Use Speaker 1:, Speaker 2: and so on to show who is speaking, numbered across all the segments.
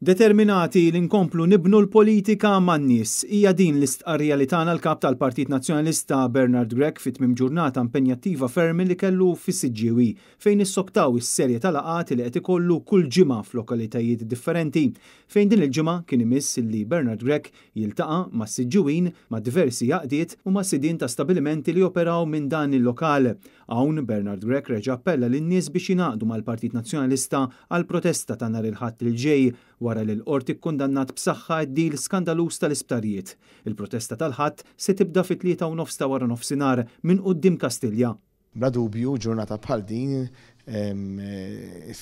Speaker 1: Determinati li nkomplu nibnu l-politika man-nies hija din l-istqarrija li tagħna l-kap tal-Partit Nazzjonalista Bernard Grek fit mim ġurnata impenjattiva fermi li kellu fi siġġiewi fejn issoktaw is-serje tal aqati li qed ikollu kull ġimgħa f'lokalitajiet differenti fejn din il-ġimgħa kien imiss li Bernard Grek jiltaqa' ma' siġġiwin ma' diversi jaqdiet u ma' sidin ta' stabilimenti li operaw minn dan il-lokal. Hawn Bernard Grek reġa' appella lin-nies biex jingħaqdu mal-Partit Nazzjonalista għal protesta ta' nhar il-ħadd il-ġej wara li l-qorti kkundannat b'saħħa d-dil skandalus tal-isptarijiet. Il-protesta tal-ħadd se tibda fit-tlieta u nofs ta' wara nofsinhar minn qudiem Kastilja. Bla dubju ġurnata bħal din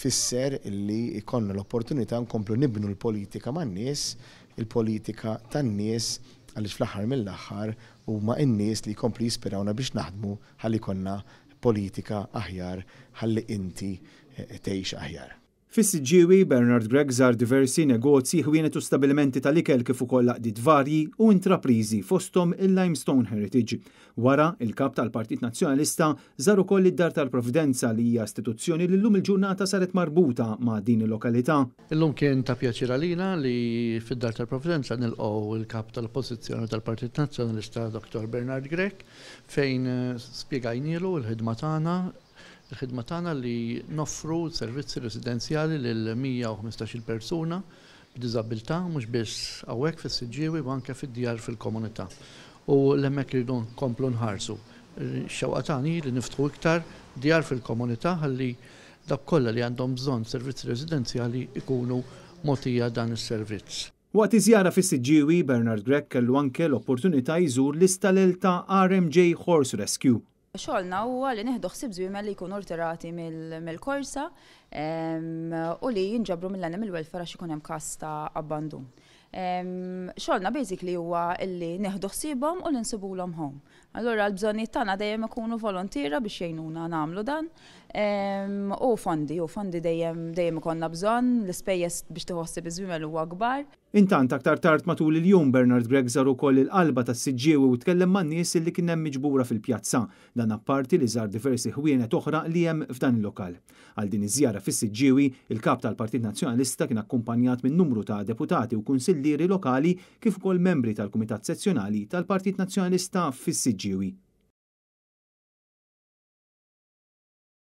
Speaker 1: fisser li ikonna l-opportunità nkomplu nibnu l-politika man nies, il-politika tan nies għaliex fl aħħar mill aħħar u ma n-nies li komplu jispirawna biex naħdmu għalli konna politika aħjar għalli inti eh, teħix aħjar. Fis-sġiwi Bernard Gregg żar diversi negozji ħwienet u stabilimenti tal-ikel kif ukoll laqdiet varji u intraprizi fostom il-Limestone Heritage. Wara, il-kap tal-Partit Nazzjonalista żar ukoll id-Dar tal-Providenza li hija istituzzjoni li llum il-ġurnata saret marbuta ma' din il-lokalità.
Speaker 2: Illum kien ta' pjaċir għalina li fid-Dar tal-Providenza nilqgħu il-kap tal-Oppożizzjoni tal-Partit Nazzjonalista Dr. Bernard Gregg fejn spjegajnielu l-ħidma tagħna il-ħidma tagħna li noffru servizzi residenzjali lil 115 persuna b'diżabilità mhux biss hawnhekk fis-siġġiewi u anke fid-djar fil-komunità. U l-hemmhekk irridu nkomplu nħarsu. Xewqa tagħni li niftħu iktar djar fil-komunità ħalli dak kollha li għandhom bżonn servizzi residenzjali ikunu motija dan is-servizz.
Speaker 1: Waqt iżjara fis siġġiewi Bernard Grek kellu anke l-opportunità jżur l-istalel ta' RMJ Horse Rescue
Speaker 3: xolna huwa li neħdu ħsib żwiemel li jkunu rtirati mill-korsa u li jinġabru mill-għanem il welfara għax ikun hemm kas ta' abbandun xolna basically huwa illi neħdu ħsibhom u ninsibulhom home. Allora l-bżonnijiet tagħna dejjem ikunu volontira biex jgħinuna nagħmlu dan. U fondi, u fondi dejjem dejjem ikonna bżonn, l-ispejjeż biex tħossib iżmimel huwa kbar.
Speaker 1: Intant aktar tard matul il-jum Bernard Gregg żar ukoll il-qalba tas-siġġiewi u tkellem man nies illi kien hemm miġbura fil-pjazza, dan apparti li żar diversi ħwienet oħra li hemm f'dan il-lokal. Għal din iż-żjara fis-siġġiewi, il-kap tal-Partit Nazzjonalista kien akkumpanjat minn numru ta' deputati u kunsilli konsiljiri lokali kif ukoll membri tal-Kumitat Sezzjonali tal-Partit Nazzjonalista fis-Siġġiewi.